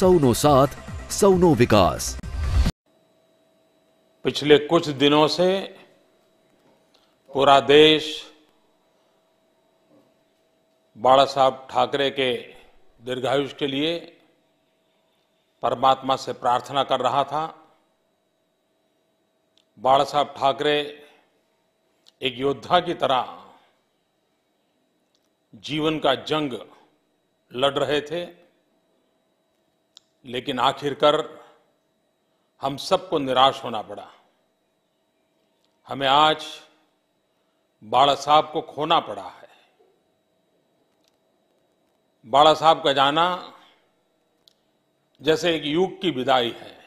સૌનો સાથ સૌનો विकास पिछले कुछ दिनों से पूरा देश बाड़ा साहब ठाकरे के दीर्घायुष के लिए परमात्मा से प्रार्थना कर रहा था बाड़ा साहब ठाकरे एक योद्धा की तरह जीवन का जंग लड़ रहे थे लेकिन आखिरकार हम सबको निराश होना पड़ा हमें आज बाड़ा साहब को खोना पड़ा है बाड़ा साहब का जाना जैसे एक युग की विदाई है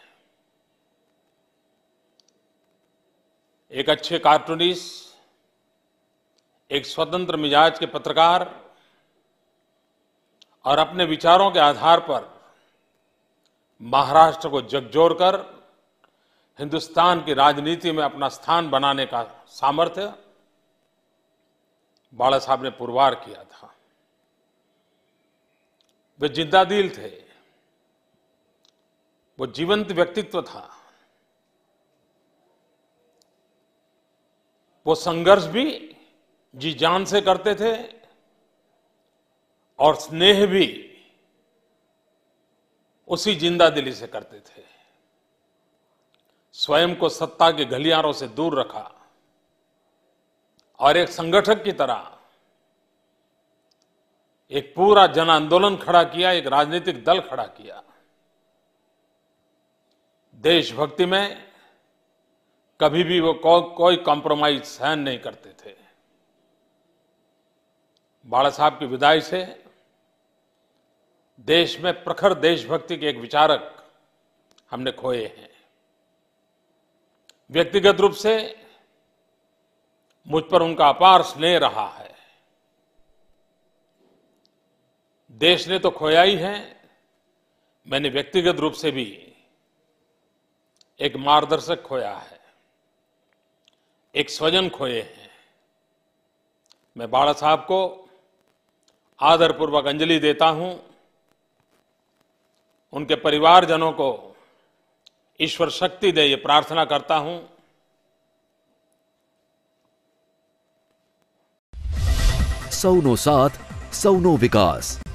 एक अच्छे कार्टूनिस्ट एक स्वतंत्र मिजाज के पत्रकार और अपने विचारों के आधार पर महाराष्ट्र को जगजोर कर हिंदुस्तान की राजनीति में अपना स्थान बनाने का सामर्थ्य बाला साहब ने पुरवार किया था वे जिंदा दिल थे वो जीवंत व्यक्तित्व था वो संघर्ष भी जी जान से करते थे और स्नेह भी उसी जिंदा दिली से करते थे स्वयं को सत्ता के घलियारों से दूर रखा और एक संगठक की तरह एक पूरा जन आंदोलन खड़ा किया एक राजनीतिक दल खड़ा किया देशभक्ति में कभी भी वो को, कोई कॉम्प्रोमाइज सहन नहीं करते थे बाला साहब की विदाई से देश में प्रखर देशभक्ति के एक विचारक हमने खोए हैं व्यक्तिगत रूप से मुझ पर उनका अपार स्नेह रहा है देश ने तो खोया ही है मैंने व्यक्तिगत रूप से भी एक मार्गदर्शक खोया है एक स्वजन खोए हैं मैं बाला साहब को आदरपूर्वक अंजलि देता हूं उनके परिवारजनों को ईश्वर शक्ति दे ये प्रार्थना करता हूं સૌનો સાથ સૌનો विकास